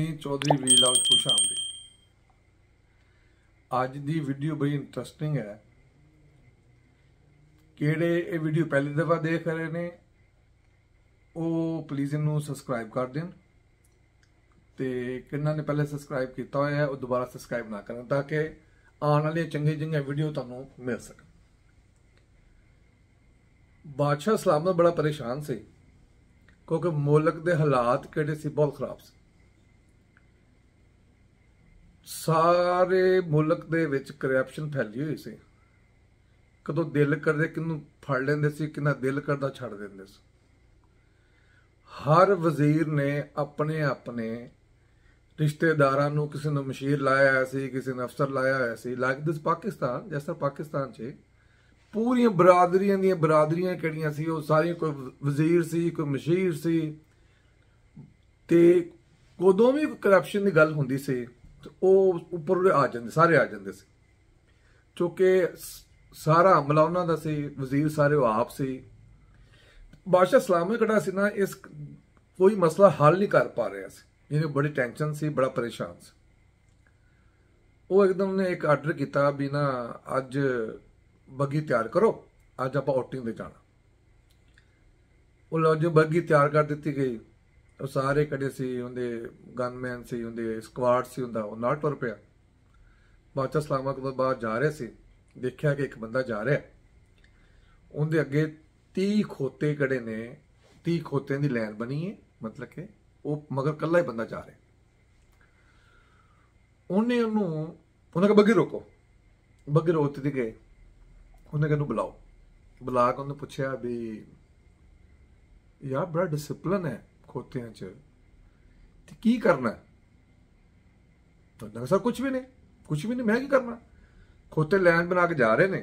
ਮੈਂ ਚੌਧਰੀ ਵੀਲਾਗ ਖੁਸ਼ ਆਮਦੀ ਅੱਜ ਦੀ ਵੀਡੀਓ ਬੜੀ ਇੰਟਰਸਟਿੰਗ ਹੈ ਕਿਹੜੇ ਇਹ ਵੀਡੀਓ ਪਹਿਲੀ ਦਫਾ ਦੇਖ ਰਹੇ ਨੇ ਉਹ ਪਲੀਜ਼ ਇਹਨੂੰ ਸਬਸਕ੍ਰਾਈਬ ਕਰ ਦੇਣ ਤੇ ਕਿੰਨਾਂ ਨੇ ਪਹਿਲੇ ਸਬਸਕ੍ਰਾਈਬ ਕੀਤਾ ਹੋਇਆ ਹੈ ਉਹ ਦੁਬਾਰਾ ਸਬਸਕ੍ਰਾਈਬ ਨਾ ਕਰਨ ਤਾਂ ਕਿ ਆਉਣ ਵਾਲੇ ਚੰਗੇ ਚੰਗੇ ਵੀਡੀਓ ਤੁਹਾਨੂੰ ਮਿਲ ਸਕਣ ਬਾਦਸ਼ਾਹ ਸਲਾਮ ਬੜਾ ਪਰੇਸ਼ਾਨ ਸੀ ਕਿਉਂਕਿ ਮੌਲਕ ਦੇ ਹਾਲਾਤ ਕਿਹੜੇ ਸੀ ਬਹੁਤ ਖਰਾਬ ਸੀ ਸਾਰੇ ਮੁਲਕ ਦੇ ਵਿੱਚ ਕਰਪਸ਼ਨ ਫੈਲੀ ਹੋਈ ਸੀ ਕਦੋਂ ਦਿਲ ਕਰਦੇ ਕਿੰਨੂੰ ਫੜ ਲੈਂਦੇ ਸੀ ਕਿੰਨਾ ਦਿਲ ਕਰਦਾ ਛੱਡ ਦਿੰਦੇ ਸੀ ਹਰ ਵਜ਼ੀਰ ਨੇ ਆਪਣੇ ਆਪਣੇ ਰਿਸ਼ਤੇਦਾਰਾਂ ਨੂੰ ਕਿਸੇ ਨੂੰ ਮਸ਼ੀਰ ਲਾਇਆ ਹੋਇਆ ਸੀ ਕਿਸੇ ਨੂੰ ਅਫਸਰ ਲਾਇਆ ਹੋਇਆ ਸੀ ਲਾਈਕ ਦਿਸ ਪਾਕਿਸਤਾਨ ਜੈਸਾ ਪਾਕਿਸਤਾਨ 'ਚ ਪੂਰੀਆਂ ਬਰਾਦਰੀਆਂ ਦੀਆਂ ਬਰਾਦਰੀਆਂ ਕਿਹੜੀਆਂ ਸੀ ਉਹ ਸਾਰੀਆਂ ਕੋਈ ਵਜ਼ੀਰ ਸੀ ਕੋਈ ਮਸ਼ੀਰ ਸੀ ਤੇ ਕੋਦੋਂ ਵੀ ਕਰਪਸ਼ਨ ਦੀ ਗੱਲ ਹੁੰਦੀ ਸੀ ਤੇ ਉਹ ਉੱਪਰ ਆ ਜਾਂਦੇ ਸਾਰੇ ਆ ਜਾਂਦੇ ਸੀ ਕਿਉਂਕਿ ਸਾਰਾ ਹਮਲਾ ਉਹਨਾਂ ਦਾ ਸੀ ਵਜ਼ੀਰ ਸਾਰੇ ਉਹ ਆਪ ਸੀ ਬਾਦਸ਼ਾਹ ਸਲਾਮੇ ਕਿਹੜਾ ਸੀ ਨਾ ਇਸ ਕੋਈ ਮਸਲਾ ਹੱਲ ਨਹੀਂ ਕਰ ਪਾ ਰਿਹਾ ਸੀ ਇਹਨੇ ਬੜੀ ਟੈਨਸ਼ਨ ਸੀ ਬੜਾ ਪਰੇਸ਼ਾਨ ਸੀ ਉਹ ਇੱਕਦਮ ਨੇ ਇੱਕ ਆਰਡਰ ਕੀਤਾ ਵੀ ਨਾ ਅੱਜ ਬੱਗੀ ਤਿਆਰ ਕਰੋ ਅੱਜ ਆਪਾਂ ਆਊਟਿੰਗ ਤੇ ਜਾਣਾ ਉਹ ਲੋ ਜੋ ਬੱਗੀ ਤਿਆਰ ਕਰ ਦਿੱਤੀ ਗਈ ਉਹ ਸਾਰੇ ਕੜੇ ਸੀ ਉਹਦੇ ਗਨਮੈਨ ਸੀ ਹੁੰਦੇ ਸਕਵਾਡ ਸੀ ਹੁੰਦਾ ਉਹ ਨਾਟ ਤੁਰ ਪਿਆ ਬਾਚਾ ਸਲਾਮਾ ਕੋਲ ਬਾਹਰ ਜਾ ਰਿਹਾ ਸੀ ਦੇਖਿਆ ਕਿ ਇੱਕ ਬੰਦਾ ਜਾ ਰਿਹਾ ਉਹਦੇ ਅੱਗੇ 30 ਖੋਤੇ ਕੜੇ ਨੇ 30 ਖੋਤਿਆਂ ਦੀ ਲਾਈਨ ਬਣੀ ਹੈ ਮਤਲਬ ਕਿ ਉਹ ਮਗਰ ਕੱਲਾ ਹੀ ਬੰਦਾ ਜਾ ਰਿਹਾ ਉਹਨੇ ਉਹਨੂੰ ਉਹਨਾਂ ਕਹ ਬੱਗੇ ਰੋਕੋ ਬੱਗੇ ਰੋਤੇ ਤੇ ਗਏ ਉਹਨੇ ਨੂੰ ਬੁਲਾਓ ਬੁਲਾ ਕੇ ਉਹਨੂੰ ਪੁੱਛਿਆ ਵੀ ਯਾਰ ਬੜਾ ਡਿਸਪਲਿਨ ਹੈ ਖੋਤਿਆਂ 'ਚ ਤੇ ਕੀ ਕਰਨਾ ਤਾਂ ਸਰ ਕੁਝ ਵੀ ਨਹੀਂ ਕੁਝ ਵੀ ਨਹੀਂ ਮੈਂ ਕੀ ਕਰਨਾ ਖੋਤੇ ਲੈਣ ਬਣਾ ਕੇ ਜਾ ਰਹੇ ਨੇ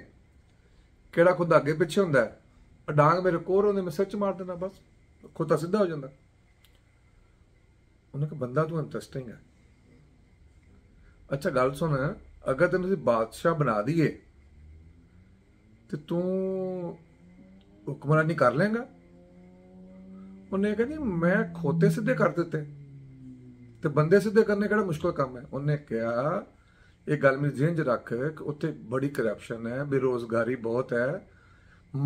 ਕਿਹੜਾ ਖੁਦ ਅੱਗੇ ਪਿੱਛੇ ਹੁੰਦਾ ਹੈ ਅਡਾਂਗ ਮੇਰੇ ਕੋਰ ਦੇ ਮੈਂ ਸੱਚ ਮਾਰ ਦੇਣਾ ਬਸ ਖੋਤਾ ਸਿੱਧਾ ਹੋ ਜਾਂਦਾ ਉਹਨੇ ਕਿ ਬੰਦਾ ਤੂੰ ਇੰਟਰਸਟਿੰਗ ਹੈ ਅੱਛਾ ਗੱਲ ਸੁਣ ਅਗਰ ਤੈਨੂੰ ਅਸੀਂ ਬਾਦਸ਼ਾਹ ਬਣਾ ਦਈਏ ਤੇ ਤੂੰ ਹੁਕਮਰਾਨੀ ਕਰ ਲੇਗਾ ਉਹਨੇ ਕਹਿੰਦੀ ਮੈਂ ਖੋਤੇ ਸਿੱਧੇ ਕਰ ਦਿੱਤੇ ਤੇ ਬੰਦੇ ਸਿੱਧੇ ਕਰਨੇ ਕਿਹੜਾ ਮੁਸ਼ਕਲ ਕੰਮ ਹੈ ਉਹਨੇ ਕਿਹਾ ਇਹ ਗੱਲ ਮੇਰੇ ਜ਼ਿਹਨ 'ਚ ਰੱਖ ਕਿ ਉੱਥੇ ਬੜੀ ਕਰਪਸ਼ਨ ਹੈ ਬੇਰੋਜ਼ਗਾਰੀ ਬਹੁਤ ਹੈ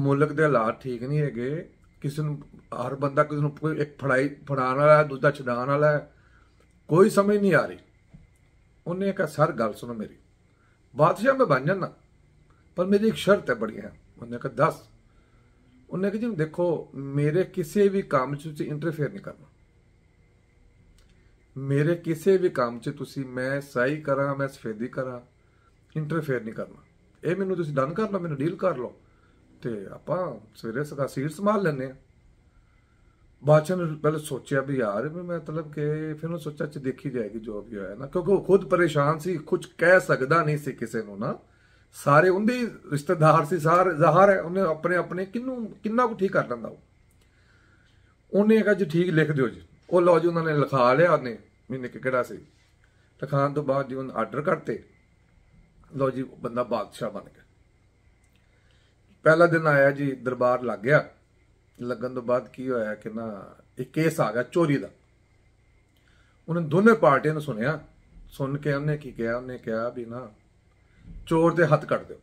ਮੁਲਕ ਦੇ ਹਾਲਾਤ ਠੀਕ ਨਹੀਂ ਹੈਗੇ ਕਿਸੇ ਨੂੰ ਹਰ ਬੰਦਾ ਕਿਸੇ ਨੂੰ ਕੋਈ ਇੱਕ ਫੜਾਈ ਫੜਾਣ ਵਾਲਾ ਦੂਜਾ ਛਡਾਣ ਵਾਲਾ ਕੋਈ ਸਮਝ ਨਹੀਂ ਆ ਰਹੀ ਉਹਨੇ ਕਿਹਾ ਸਰ ਗੱਲ ਸੁਣੋ ਮੇਰੀ ਬਾਦਸ਼ਾਹ ਮੈਂ ਬਣ ਜਾਣਾ ਪਰ ਮੇਰੀ ਇੱਕ ਸ਼ਰਤ ਹੈ ਬੜੀ ਹੈ ਉਹਨੇ ਕਿਹਾ ਦੱਸ ਉਹਨੇ ਕਿਹਾ ਜੀ ਦੇਖੋ ਮੇਰੇ ਕਿਸੇ ਵੀ ਕੰਮ 'ਚ ਤੁਸੀਂ ਇੰਟਰਫੇਅਰ ਨਹੀਂ ਕਰਨਾ ਮੇਰੇ ਕਿਸੇ ਵੀ ਕੰਮ 'ਚ ਤੁਸੀਂ ਮੈਂ ਸਾਈ ਕਰਾਂ ਮੈਂ ਸਫੇਦੀ ਕਰਾਂ ਇੰਟਰਫੇਅਰ ਨਹੀਂ ਕਰਨਾ ਇਹ ਮੈਨੂੰ ਤੁਸੀਂ ਡਨ ਕਰ ਲਓ ਮੈਨੂੰ ਡੀਲ ਕਰ ਲਓ ਤੇ ਆਪਾਂ ਸਵੇਰੇ ਸਗਾ ਸੀਟ ਸੰਭਾਲ ਲੈਨੇ ਆ ਬਾਅਦ ਪਹਿਲੇ ਸੋਚਿਆ ਵੀ ਯਾਰ ਮੈਂ ਮਤਲਬ ਕਿ ਫਿਰ ਉਹ ਸੋਚਿਆ ਚ ਦੇਖੀ ਜਾਏਗੀ ਜੋ ਵੀ ਹੋਇਆ ਨਾ ਕਿਉਂਕਿ ਉਹ ਖੁਦ ਪਰੇਸ਼ਾਨ ਸੀ ਕੁਝ ਕਹਿ ਸਕਦਾ ਨਹੀਂ ਸੀ ਕਿਸੇ ਨੂੰ ਨਾ ਸਾਰੇ ਉਹਦੇ ਰਿਸ਼ਤੇਦਾਰ ਸੀ ਸਾਰ ਜ਼ਹਰ ਹੈ ਉਹਨੇ ਆਪਣੇ ਆਪਣੇ ਕਿੰਨੂੰ ਕਿੰਨਾ ਕੁ ਠੀਕ ਕਰ ਲੈਂਦਾ ਉਹ ਉਹਨੇ ਕਿਹਾ ਜੀ ਠੀਕ ਲਿਖ ਦਿਓ ਜੀ ਉਹ ਲਓ ਜੀ ਉਹਨਾਂ ਨੇ ਲਿਖਾ ਲਿਆ ਉਹਨੇ ਮਹੀਨੇ ਕਿਹੜਾ ਸੀ ਲਿਖਾਣ ਤੋਂ ਬਾਅਦ ਜੀ ਉਹਨਾਂ ਆਰਡਰ ਕਰਤੇ ਲਓ ਜੀ ਬੰਦਾ ਬਾਦਸ਼ਾਹ ਬਣ ਗਿਆ ਪਹਿਲਾ ਦਿਨ ਆਇਆ ਜੀ ਦਰਬਾਰ ਲੱਗ ਗਿਆ ਲੱਗਣ ਤੋਂ ਬਾਅਦ ਕੀ ਹੋਇਆ ਕਿ ਨਾ ਇੱਕ ਕੇਸ ਆ ਗਿਆ ਚੋਰੀ ਦਾ ਉਹਨੇ ਦੋਨੇ ਪਾਰਟੀਆਂ ਨੂੰ ਸੁਣਿਆ ਸੁਣ ਕੇ ਉਹਨੇ ਕੀ ਕਿਹਾ ਉਹਨੇ ਕਿਹਾ ਵੀ ਨਾ ਚੋਰ ਦੇ ਹੱਥ ਕੱਟ ਦਿਓ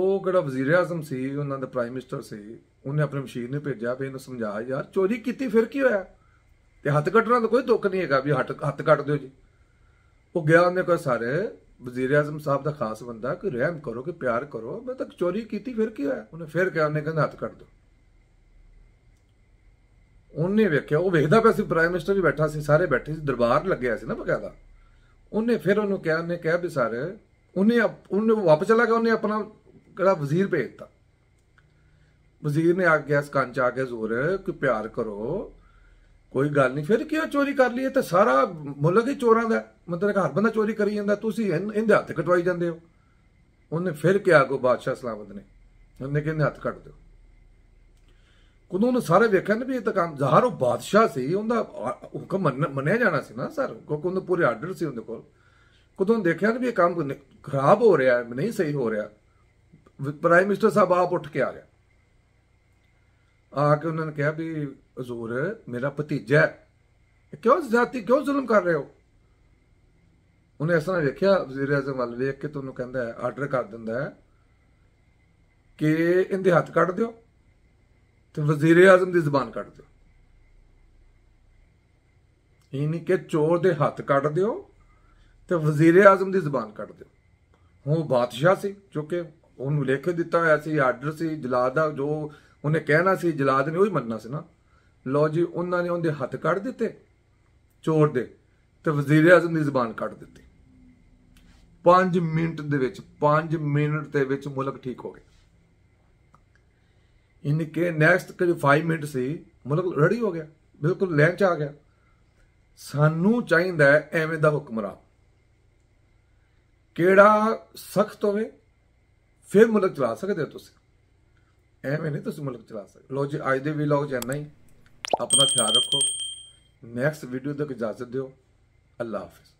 ਉਹ ਕਿਹੜਾ ਵਜ਼ੀਰ ਆਜ਼ਮ ਸੀ ਉਹਨਾਂ ਦਾ ਪ੍ਰਾਈਮ ਮਿਨਿਸਟਰ ਸੀ ਉਹਨੇ ਆਪਣੇ ਮਸ਼ੀਰ ਨੂੰ ਭੇਜਿਆ ਵੀ ਇਹਨੂੰ ਸਮਝਾ ਯਾਰ ਚੋਰੀ ਕੀਤੀ ਫਿਰ ਕੀ ਹੋਇਆ ਤੇ ਹੱਥ ਕੱਟਣਾ ਤਾਂ ਕੋਈ ਦੁੱਖ ਨਹੀਂ ਹੈਗਾ ਵੀ ਹੱਥ ਹੱਥ ਕੱਟ ਦਿਓ ਜੀ ਉਹ ਗਿਆ ਉਹਨੇ ਕੋਈ ਸਾਰੇ ਵਜ਼ੀਰ ਆਜ਼ਮ ਸਾਹਿਬ ਦਾ ਖਾਸ ਬੰਦਾ ਕਿ ਰਹਿਮ ਕਰੋ ਕਿ ਪਿਆਰ ਕਰੋ ਮੈਂ ਤਾਂ ਚੋਰੀ ਕੀਤੀ ਫਿਰ ਕੀ ਹੋਇਆ ਉਹਨੇ ਫਿਰ ਕਿਹਾ ਉਹਨੇ ਕਹਿੰਦਾ ਹੱਥ ਕੱਟ ਦਿਓ ਉਹਨੇ ਵੇਖਿਆ ਉਹ ਵੇਖਦਾ ਪਿਆ ਸੀ ਪ੍ਰਾਈਮ ਮਿਨਿਸਟਰ ਹੀ ਬੈਠਾ ਸੀ ਸਾਰੇ ਬੈਠੇ ਸੀ ਦਰਬਾਰ ਲੱਗਿਆ ਸੀ ਨਾ ਬਕਾਇਦਾ ਉਹਨੇ ਫਿਰ ਉਹਨੂੰ ਕਿਹਾ ਨੇ ਕਿਹਾ ਵੀ ਸਰ ਉਹਨੇ ਉਹਨੇ ਵਾਪਸ ਚਲਾ ਗਿਆ ਉਹਨੇ ਆਪਣਾ ਕਿਹੜਾ ਵਜ਼ੀਰ ਭੇਜਤਾ ਵਜ਼ੀਰ ਨੇ ਆ ਗਿਆ ਸਕੰਚ ਚ ਆ ਕੇ ਜ਼ੋਰ ਕਿ ਪਿਆਰ ਕਰੋ ਕੋਈ ਗੱਲ ਨਹੀਂ ਫਿਰ ਕਿਉਂ ਚੋਰੀ ਕਰ ਲਈ ਤੇ ਸਾਰਾ ਮੁਲਕ ਹੀ ਚੋਰਾਂ ਦਾ ਮਤਲਬ ਹਰ ਬੰਦਾ ਚੋਰੀ ਕਰੀ ਜਾਂਦਾ ਤੁਸੀਂ ਇਹਦੇ ਹੱਥ ਕਟਵਾਈ ਜਾਂਦੇ ਹੋ ਉਹਨੇ ਫਿਰ ਕਿਹਾ ਕੋ ਬਾਦਸ਼ਾਹ ਸਲਾਮਤ ਨੇ ਉਹਨੇ ਕਹਿੰਦੇ ਹੱਥ ਕੱਟ ਦਿਓ ਉਦੋਂ ਉਹਨੇ ਸਾਰੇ ਵੇਖਿਆ ਨਾ ਵੀ ਇਹ ਤਾਂ ਕੰਮ ਜ਼ਾਹਰ ਉਹ ਬਾਦਸ਼ਾਹ ਸੀ ਉਹਦਾ ਹੁਕਮ ਮੰਨਿਆ ਜਾਣਾ ਸੀ ਨਾ ਸਰ ਕਿਉਂਕਿ ਨੂੰ ਪੂਰੇ ਆਰਡਰ ਸੀ ਉਹਦੇ ਕੋਲ ਕਦੋਂ ਦੇਖਿਆ ਨਾ ਵੀ ਇਹ ਕੰਮ ਖਰਾਬ ਹੋ ਰਿਹਾ ਨਹੀਂ ਸਹੀ ਹੋ ਰਿਹਾ ਪ੍ਰਾਈਮ ਮਿਨਿਸਟਰ ਸਾਹਿਬ ਆਪ ਉੱਠ ਕੇ ਆ ਗਿਆ ਆ ਕੇ ਉਹਨਾਂ ਨੇ ਕਿਹਾ ਵੀ ਹਜ਼ੂਰ ਮੇਰਾ ਭਤੀਜਾ ਹੈ ਕਿਉਂ ਜਾਤੀ ਕਿਉਂ ਜ਼ੁਲਮ ਕਰ ਰਹੇ ਹੋ ਉਹਨੇ ਇਸ ਤਰ੍ਹਾਂ ਵੇਖਿਆ ਵਜ਼ੀਰ ਅਜ਼ਮ ਵੱਲ ਵੇਖ ਕੇ ਤੁਹਾਨੂੰ ਕਹਿੰਦਾ ਆਰਡਰ ਕਰ ਦਿੰਦਾ ਕਿ ਇਹਦੇ ਹੱਥ ਕੱਢ ਦਿਓ ਤੇ ਵਜ਼ੀਰ ਆਜ਼ਮ ਦੀ ਜ਼ੁਬਾਨ ਕੱਟ ਦਿਓ ਇਹ ਨਹੀਂ ਕਿ ਚੋਰ ਦੇ ਹੱਥ ਕੱਟ ਦਿਓ ਤੇ ਵਜ਼ੀਰ ਆਜ਼ਮ ਦੀ ਜ਼ੁਬਾਨ ਕੱਟ ਦਿਓ ਉਹ ਬਾਦਸ਼ਾਹ ਸੀ ਜੋ ਕਿ ਉਹਨੂੰ ਲਿਖ ਦਿੱਤਾ ਹੋਇਆ ਸੀ ਆਰਡਰ ਸੀ ਜਲਾਦ ਦਾ ਜੋ ਉਹਨੇ ਕਹਿਣਾ ਸੀ ਜਲਾਦ ਨੇ ਉਹ ਹੀ ਮੰਨਣਾ ਸੀ ਨਾ ਲੋ ਜੀ ਉਹਨਾਂ ਨੇ ਉਹਦੇ ਹੱਥ ਕੱਢ ਦਿੱਤੇ ਚੋਰ ਦੇ ਤੇ ਵਜ਼ੀਰ ਆਜ਼ਮ ਦੀ ਜ਼ੁਬਾਨ ਕੱਢ ਦਿੱਤੀ 5 ਮਿੰਟ ਦੇ ਵਿੱਚ 5 ਮਿੰਟ ਦੇ ਵਿੱਚ ਮੁਲਕ ਠੀਕ ਹੋ ਗਿਆ इनके ਨੈਕਸਟ ਕਿ 5 ਮਿੰਟ ਸੀ ਮਤਲਬ ਰੈਡੀ ਹੋ ਗਿਆ ਬਿਲਕੁਲ ਲੈਂਚ ਆ ਗਿਆ ਸਾਨੂੰ ਚਾਹੀਦਾ ਹੈ ਐਵੇਂ ਦਾ ਹੁਕਮਰਾ ਕਿਹੜਾ ਸਖਤ ਹੋਵੇ ਫਿਰ ਮੁਲਕ ਚਲਾ ਸਕਦੇ ਹੋ ਤੁਸੀਂ ਐਵੇਂ ਨਹੀਂ ਤੁਸੀਂ ਮੁਲਕ ਚਲਾ ਸਕਦੇ ਲੋ ਜੀ ਅੱਜ ਦੇ ਵੀਲੌਗ ਜੰਨਾ ਹੀ ਆਪਣਾ ਖਿਆਲ ਰੱਖੋ ਨੈਕਸਟ ਵੀਡੀਓ ਤੱਕ ਇਜਾਜ਼ਤ ਦਿਓ ਅੱਲਾ ਹਾਫਿਜ਼